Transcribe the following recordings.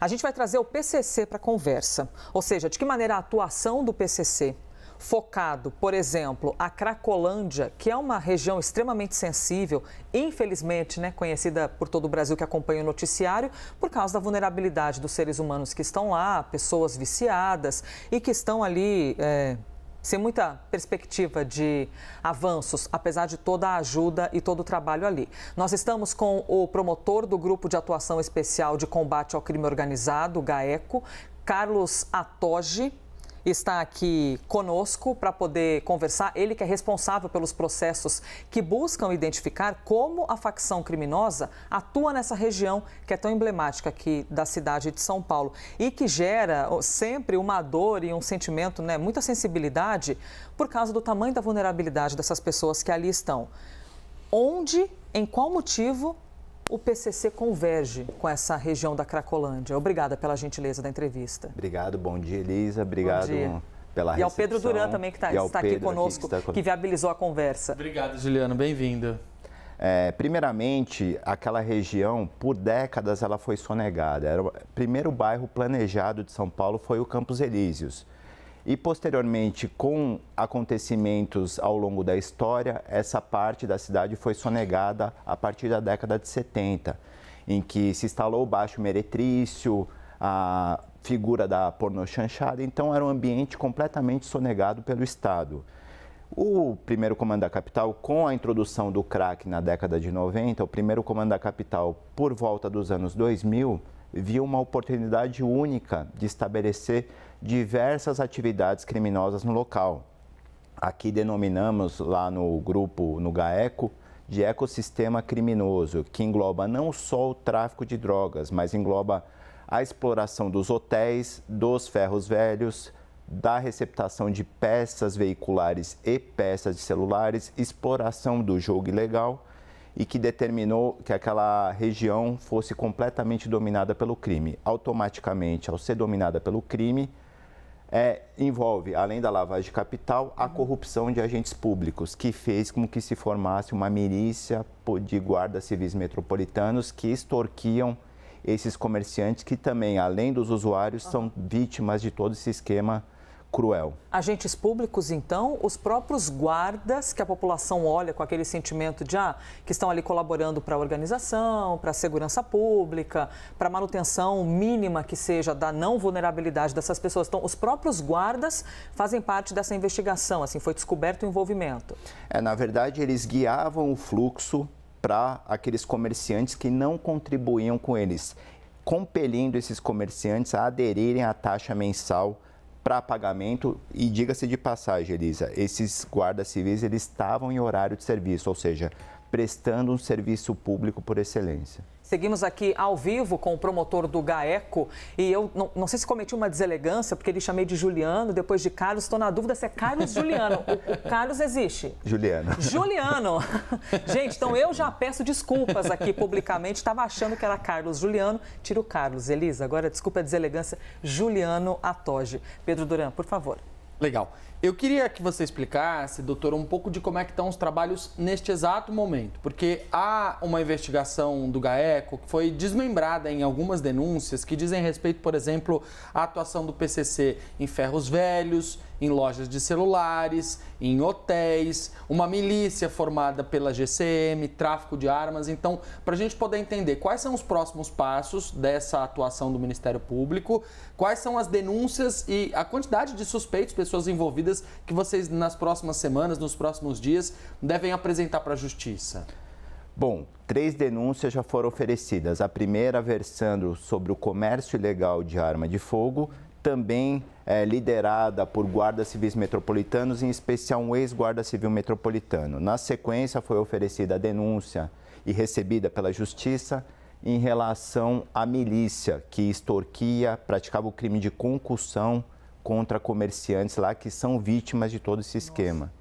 A gente vai trazer o PCC para conversa, ou seja, de que maneira a atuação do PCC focado, por exemplo, a Cracolândia, que é uma região extremamente sensível, infelizmente, né, conhecida por todo o Brasil que acompanha o noticiário, por causa da vulnerabilidade dos seres humanos que estão lá, pessoas viciadas e que estão ali é, sem muita perspectiva de avanços, apesar de toda a ajuda e todo o trabalho ali. Nós estamos com o promotor do Grupo de Atuação Especial de Combate ao Crime Organizado, GAECO, Carlos Atoge está aqui conosco para poder conversar. Ele que é responsável pelos processos que buscam identificar como a facção criminosa atua nessa região que é tão emblemática aqui da cidade de São Paulo e que gera sempre uma dor e um sentimento, né, muita sensibilidade por causa do tamanho da vulnerabilidade dessas pessoas que ali estão. Onde, em qual motivo o PCC converge com essa região da Cracolândia. Obrigada pela gentileza da entrevista. Obrigado, bom dia, Elisa. Obrigado. Dia. Pela e ao Pedro Duran também, que tá, está aqui conosco, aqui está... que viabilizou a conversa. Obrigado, Juliano. Bem-vindo. É, primeiramente, aquela região, por décadas, ela foi sonegada. Era o primeiro bairro planejado de São Paulo foi o Campos Elíseos. E posteriormente, com acontecimentos ao longo da história, essa parte da cidade foi sonegada a partir da década de 70, em que se instalou o baixo meretrício, a figura da pornochanchada, então era um ambiente completamente sonegado pelo Estado. O primeiro comando da capital, com a introdução do crack na década de 90, o primeiro comando da capital, por volta dos anos 2000, viu uma oportunidade única de estabelecer diversas atividades criminosas no local. Aqui denominamos lá no grupo, no GAECO, de ecossistema criminoso, que engloba não só o tráfico de drogas, mas engloba a exploração dos hotéis, dos ferros velhos, da receptação de peças veiculares e peças de celulares, exploração do jogo ilegal e que determinou que aquela região fosse completamente dominada pelo crime. Automaticamente, ao ser dominada pelo crime, é, envolve, além da lavagem de capital, a corrupção de agentes públicos, que fez com que se formasse uma milícia de guardas civis metropolitanos que extorquiam esses comerciantes que também, além dos usuários, são vítimas de todo esse esquema cruel. Agentes públicos, então, os próprios guardas que a população olha com aquele sentimento de ah, que estão ali colaborando para a organização, para a segurança pública, para a manutenção mínima que seja da não vulnerabilidade dessas pessoas. Então, os próprios guardas fazem parte dessa investigação, assim, foi descoberto o envolvimento. É, na verdade, eles guiavam o fluxo para aqueles comerciantes que não contribuíam com eles, compelindo esses comerciantes a aderirem à taxa mensal para pagamento e diga-se de passagem, Elisa, esses guardas civis eles estavam em horário de serviço, ou seja, prestando um serviço público por excelência. Seguimos aqui ao vivo com o promotor do GAECO e eu não, não sei se cometi uma deselegância, porque ele chamei de Juliano, depois de Carlos, estou na dúvida se é Carlos Juliano. O, o Carlos existe? Juliano. Juliano! Gente, então eu já peço desculpas aqui publicamente, estava achando que era Carlos Juliano, tira o Carlos. Elisa, agora desculpa a deselegância, Juliano Atoge. Pedro Duran, por favor. Legal. Eu queria que você explicasse, doutor, um pouco de como é que estão os trabalhos neste exato momento, porque há uma investigação do GAECO que foi desmembrada em algumas denúncias que dizem respeito, por exemplo, à atuação do PCC em ferros velhos, em lojas de celulares, em hotéis, uma milícia formada pela GCM, tráfico de armas. Então, para a gente poder entender quais são os próximos passos dessa atuação do Ministério Público, quais são as denúncias e a quantidade de suspeitos, pessoas envolvidas, que vocês nas próximas semanas, nos próximos dias, devem apresentar para a Justiça. Bom, três denúncias já foram oferecidas. A primeira versando sobre o comércio ilegal de arma de fogo também é, liderada por guardas civis metropolitanos, em especial um ex-guarda civil metropolitano. Na sequência, foi oferecida a denúncia e recebida pela Justiça em relação à milícia que extorquia, praticava o crime de concussão contra comerciantes lá que são vítimas de todo esse esquema. Nossa.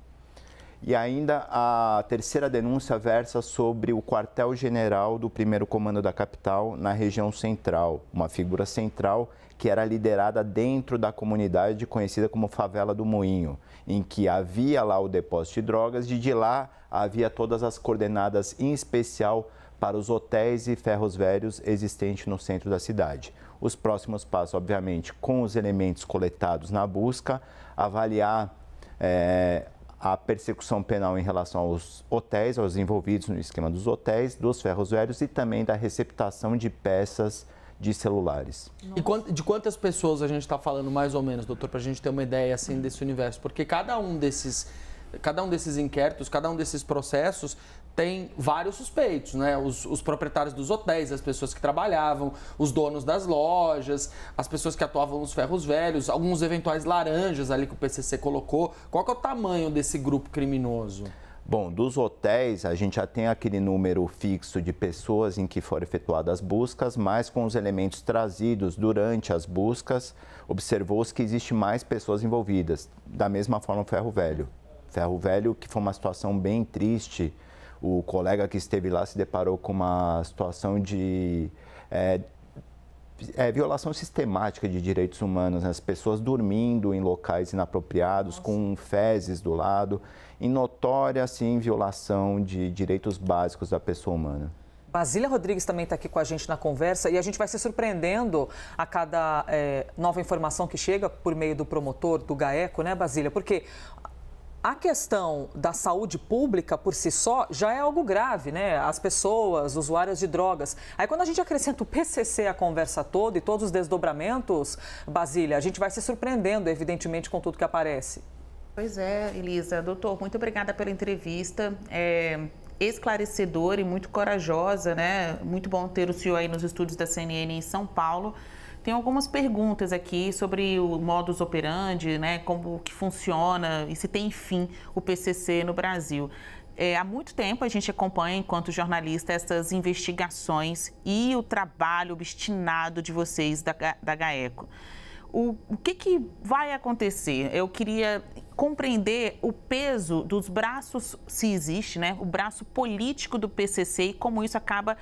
E ainda a terceira denúncia versa sobre o quartel-general do primeiro comando da capital na região central, uma figura central que era liderada dentro da comunidade conhecida como Favela do Moinho, em que havia lá o depósito de drogas e de lá havia todas as coordenadas, em especial para os hotéis e ferros velhos existentes no centro da cidade. Os próximos passos, obviamente, com os elementos coletados na busca, avaliar. É, a persecução penal em relação aos hotéis, aos envolvidos no esquema dos hotéis, dos ferros velhos e também da receptação de peças de celulares. E de quantas pessoas a gente está falando mais ou menos, doutor, para a gente ter uma ideia assim desse universo? Porque cada um desses cada um desses inquéritos, cada um desses processos tem vários suspeitos, né? Os, os, proprietários dos hotéis, as pessoas que trabalhavam, os donos das lojas, as pessoas que atuavam nos ferros velhos, alguns eventuais laranjas ali que o PCC colocou. Qual que é o tamanho desse grupo criminoso? Bom, dos hotéis, a gente já tem aquele número fixo de pessoas em que foram efetuadas buscas, mas com os elementos trazidos durante as buscas, observou-se que existe mais pessoas envolvidas. Da mesma forma, o ferro velho. Ferro velho, que foi uma situação bem triste, o colega que esteve lá se deparou com uma situação de é, é, violação sistemática de direitos humanos, né? as pessoas dormindo em locais inapropriados, Nossa. com fezes do lado, em notória assim, violação de direitos básicos da pessoa humana. Basília Rodrigues também está aqui com a gente na conversa e a gente vai se surpreendendo a cada é, nova informação que chega por meio do promotor, do GAECO, né, Basília? Porque a questão da saúde pública por si só já é algo grave, né? As pessoas, usuárias de drogas. Aí quando a gente acrescenta o PCC à conversa toda e todos os desdobramentos, Basília, a gente vai se surpreendendo, evidentemente, com tudo que aparece. Pois é, Elisa. Doutor, muito obrigada pela entrevista. É esclarecedora e muito corajosa, né? Muito bom ter o senhor aí nos estúdios da CNN em São Paulo. Tem algumas perguntas aqui sobre o modus operandi, né, como que funciona e se tem fim o PCC no Brasil. É, há muito tempo a gente acompanha, enquanto jornalista, essas investigações e o trabalho obstinado de vocês da, da GAECO. O, o que, que vai acontecer? Eu queria compreender o peso dos braços, se existe, né? O braço político do PCC e como isso acaba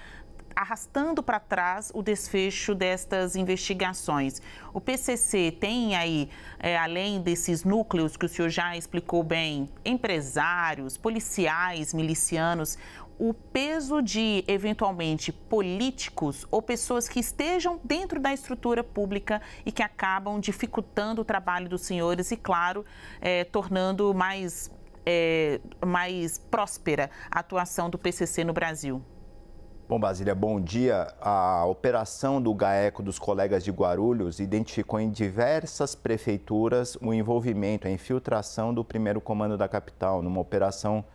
arrastando para trás o desfecho destas investigações. O PCC tem aí, é, além desses núcleos que o senhor já explicou bem, empresários, policiais, milicianos, o peso de, eventualmente, políticos ou pessoas que estejam dentro da estrutura pública e que acabam dificultando o trabalho dos senhores e, claro, é, tornando mais, é, mais próspera a atuação do PCC no Brasil? Bom, Basília, bom dia. A operação do GAECO dos colegas de Guarulhos identificou em diversas prefeituras o envolvimento, a infiltração do primeiro comando da capital, numa operação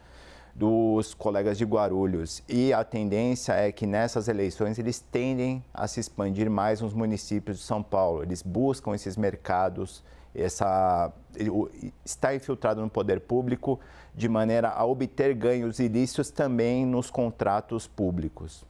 dos colegas de Guarulhos. E a tendência é que nessas eleições eles tendem a se expandir mais nos municípios de São Paulo. Eles buscam esses mercados, essa está infiltrado no poder público de maneira a obter ganhos ilícitos também nos contratos públicos.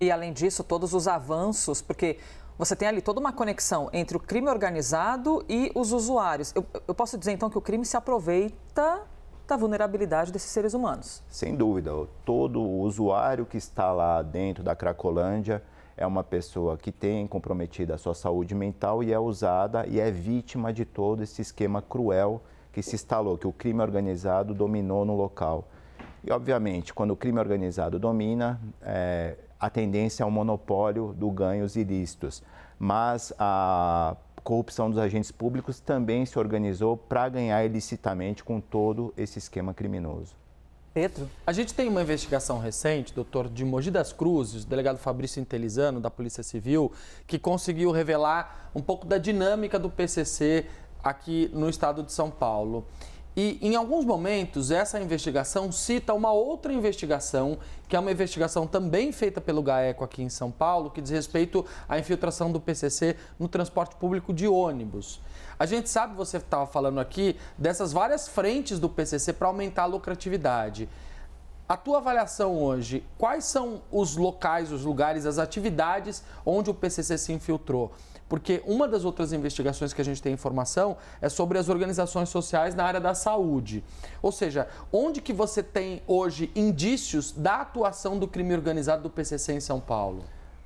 E além disso, todos os avanços, porque você tem ali toda uma conexão entre o crime organizado e os usuários. Eu, eu, posso dizer então que o crime se aproveita da vulnerabilidade desses seres humanos. Sem dúvida, todo usuário que está lá dentro da Cracolândia é uma pessoa que tem comprometida a sua saúde mental e é usada e é vítima de todo esse esquema cruel que se instalou, que o crime organizado dominou no local. E, obviamente, quando o crime organizado domina, é, a tendência é o monopólio do ganhos ilícitos. Mas a corrupção dos agentes públicos também se organizou para ganhar ilicitamente com todo esse esquema criminoso. Pedro? A gente tem uma investigação recente, doutor, de Mogi das Cruzes, delegado Fabrício Intelizano, da Polícia Civil, que conseguiu revelar um pouco da dinâmica do PCC aqui no estado de São Paulo. E em alguns momentos, essa investigação cita uma outra investigação, que é uma investigação também feita pelo GAECO aqui em São Paulo, que diz respeito à infiltração do PCC no transporte público de ônibus. A gente sabe, você estava falando aqui, dessas várias frentes do PCC para aumentar a lucratividade. A tua avaliação hoje, quais são os locais, os lugares, as atividades onde o PCC se infiltrou? porque uma das outras investigações que a gente tem informação é sobre as organizações sociais na área da saúde. Ou seja, onde que você tem hoje indícios da atuação do crime organizado do PCC em São Paulo?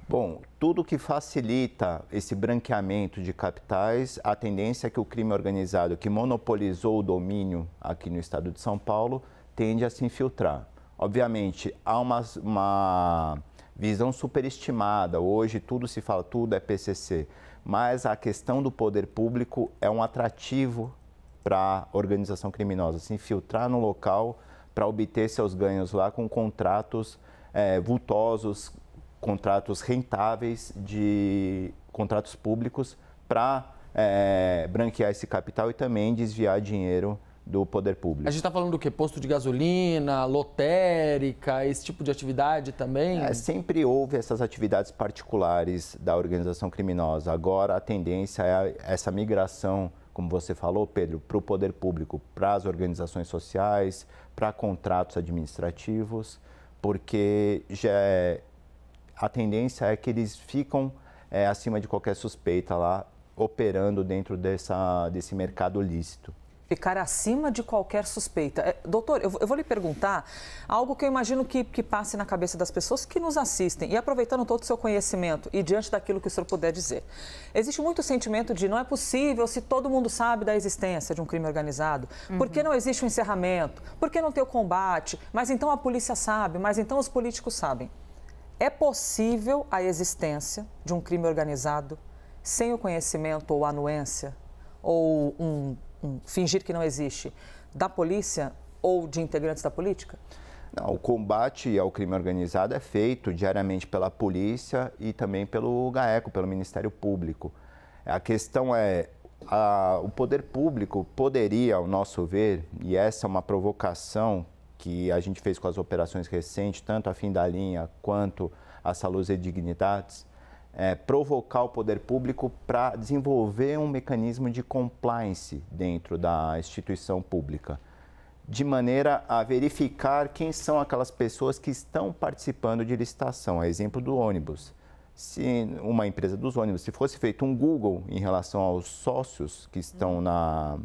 Bom, tudo que facilita esse branqueamento de capitais, a tendência é que o crime organizado que monopolizou o domínio aqui no estado de São Paulo tende a se infiltrar. Obviamente, há uma, uma visão superestimada, hoje tudo se fala, tudo é PCC mas a questão do poder público é um atrativo para a organização criminosa, se infiltrar no local para obter seus ganhos lá com contratos é, vultosos, contratos rentáveis de contratos públicos para é, branquear esse capital e também desviar dinheiro do poder público. A gente está falando do que? Posto de gasolina, lotérica, esse tipo de atividade também? É, sempre houve essas atividades particulares da organização criminosa. Agora a tendência é essa migração, como você falou, Pedro, para o poder público, para as organizações sociais, para contratos administrativos, porque já é... a tendência é que eles ficam é, acima de qualquer suspeita lá, operando dentro dessa, desse mercado lícito ficar acima de qualquer suspeita. É, doutor, eu vou lhe perguntar algo que eu imagino que, que passe na cabeça das pessoas que nos assistem e aproveitando todo o seu conhecimento e diante daquilo que o senhor puder dizer. Existe muito sentimento de não é possível se todo mundo sabe da existência de um crime organizado. Uhum. Por que não existe o um encerramento? Por que não tem o combate? Mas então a polícia sabe, mas então os políticos sabem. É possível a existência de um crime organizado sem o conhecimento ou anuência ou um fingir que não existe, da polícia ou de integrantes da política? Não, o combate ao crime organizado é feito diariamente pela polícia e também pelo GAECO, pelo Ministério Público. A questão é, a, o poder público poderia, ao nosso ver, e essa é uma provocação que a gente fez com as operações recentes, tanto a fim da linha quanto a saluz e dignidades, é, provocar o poder público para desenvolver um mecanismo de compliance dentro da instituição pública, de maneira a verificar quem são aquelas pessoas que estão participando de licitação. a é exemplo do ônibus. Se uma empresa dos ônibus, se fosse feito um Google em relação aos sócios que estão na,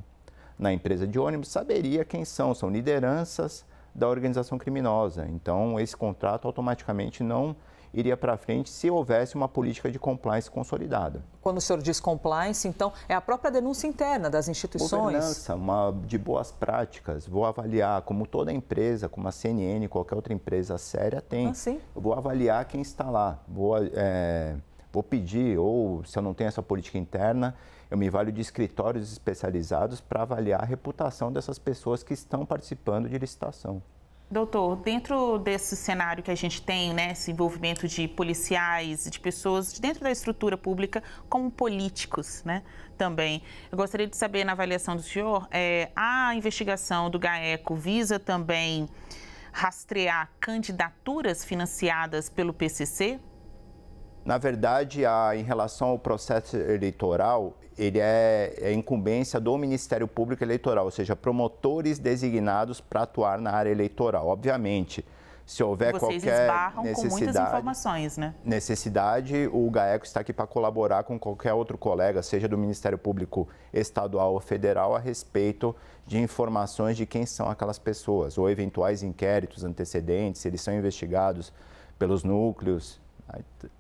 na empresa de ônibus, saberia quem são. São lideranças da organização criminosa. Então, esse contrato automaticamente não iria para frente se houvesse uma política de compliance consolidada. Quando o senhor diz compliance, então é a própria denúncia interna das instituições? Governança, uma de boas práticas. Vou avaliar, como toda empresa, como a CNN, qualquer outra empresa séria tem. Ah, sim? Vou avaliar quem está lá. Vou, é, vou pedir, ou se eu não tenho essa política interna, eu me valho de escritórios especializados para avaliar a reputação dessas pessoas que estão participando de licitação. Doutor, dentro desse cenário que a gente tem, né, esse envolvimento de policiais, de pessoas dentro da estrutura pública, como políticos, né, também. Eu gostaria de saber, na avaliação do senhor, é, a investigação do GAECO visa também rastrear candidaturas financiadas pelo PCC na verdade, a, em relação ao processo eleitoral, ele é, é incumbência do Ministério Público Eleitoral, ou seja, promotores designados para atuar na área eleitoral. Obviamente, se houver Vocês qualquer necessidade, né? necessidade, o GAECO está aqui para colaborar com qualquer outro colega, seja do Ministério Público Estadual ou Federal, a respeito de informações de quem são aquelas pessoas, ou eventuais inquéritos antecedentes, se eles são investigados pelos núcleos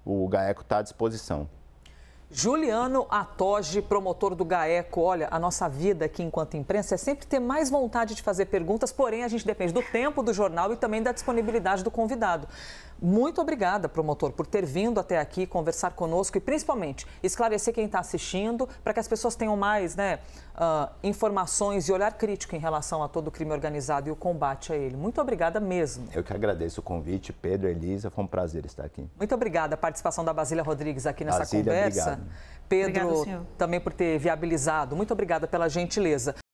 o GAECO está à disposição. Juliano Atoge, promotor do GAECO. Olha, a nossa vida aqui enquanto imprensa é sempre ter mais vontade de fazer perguntas, porém a gente depende do tempo do jornal e também da disponibilidade do convidado. Muito obrigada, promotor, por ter vindo até aqui conversar conosco e principalmente esclarecer quem está assistindo para que as pessoas tenham mais né, uh, informações e olhar crítico em relação a todo o crime organizado e o combate a ele. Muito obrigada mesmo. Eu que agradeço o convite, Pedro, Elisa, foi um prazer estar aqui. Muito obrigada a participação da Basília Rodrigues aqui nessa Basília, conversa. Obrigado. Pedro, também por ter viabilizado. Muito obrigada pela gentileza.